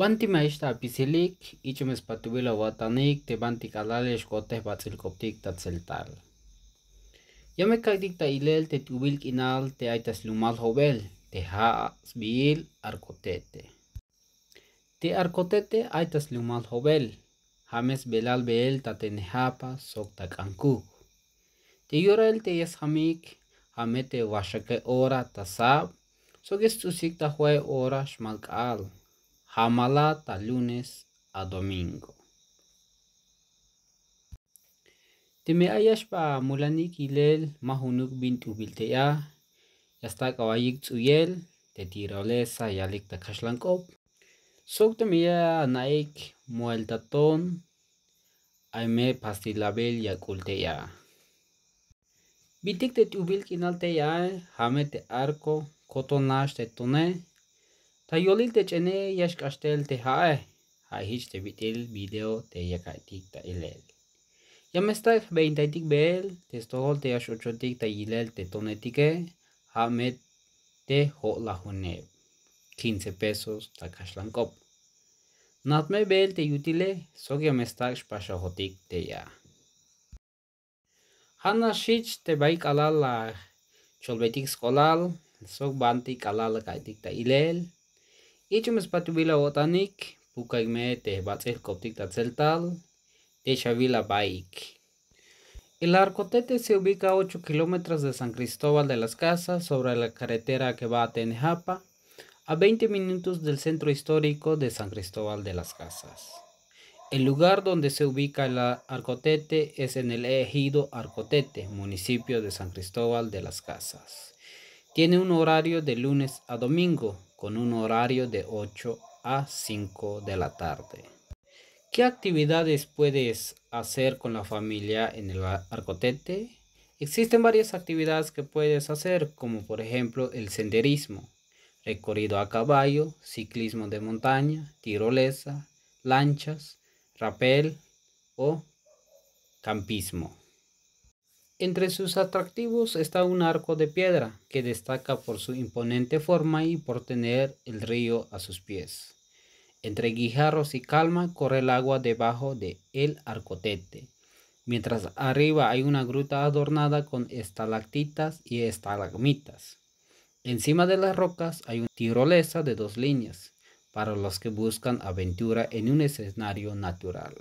Bantimaistaapisilik ichomespatiuilauatanik tepanticalales coteh patzilcopticta tzeltal. Yamecactic ilel hobel, te jovel, tejaasbiil arcotete. Te arcotete lumal jovel, hames belal beel tatenejapa soctacáncuj. Teyorel teyesjamic jamete soc hora tasab, soquestusic ora hora al. Jamalata lunes a domingo. Teme ayashpa mulani kilel mahunuk bint ubiltea, yasta kawayik tsuyel, Teti tirolesa yalik ta kashlankop. Sok temia naik mueltaton, aime pastilabel yakultea. Bitik te ubil kinaltea, hame te arco, kotonash te tone, تیولی تے چینی یش کاسٹل تے ہائے ہائیج تب بیو تک تا علل یا مستا بین تک بل ٹول تس اچھو تک تل تی ہد تے ہو لہن کھین سے پے سس تک کس لنکو نت میں بل تیوتیلے سک یا مستاسیک تے آج تب کا لا چول بے تک اس کول سک بان تک کا لال قائگ تا عل de Baik. El arcotete se ubica a 8 kilómetros de San Cristóbal de las Casas, sobre la carretera que va a Tenejapa, a 20 minutos del centro histórico de San Cristóbal de las Casas. El lugar donde se ubica el arcotete es en el ejido Arcotete, municipio de San Cristóbal de las Casas. Tiene un horario de lunes a domingo con un horario de 8 a 5 de la tarde. ¿Qué actividades puedes hacer con la familia en el Arcotete? Existen varias actividades que puedes hacer, como por ejemplo el senderismo, recorrido a caballo, ciclismo de montaña, tirolesa, lanchas, rapel o campismo. Entre sus atractivos está un arco de piedra que destaca por su imponente forma y por tener el río a sus pies. Entre guijarros y calma corre el agua debajo de el arcotete, mientras arriba hay una gruta adornada con estalactitas y estalagmitas. Encima de las rocas hay una tirolesa de dos líneas para los que buscan aventura en un escenario natural.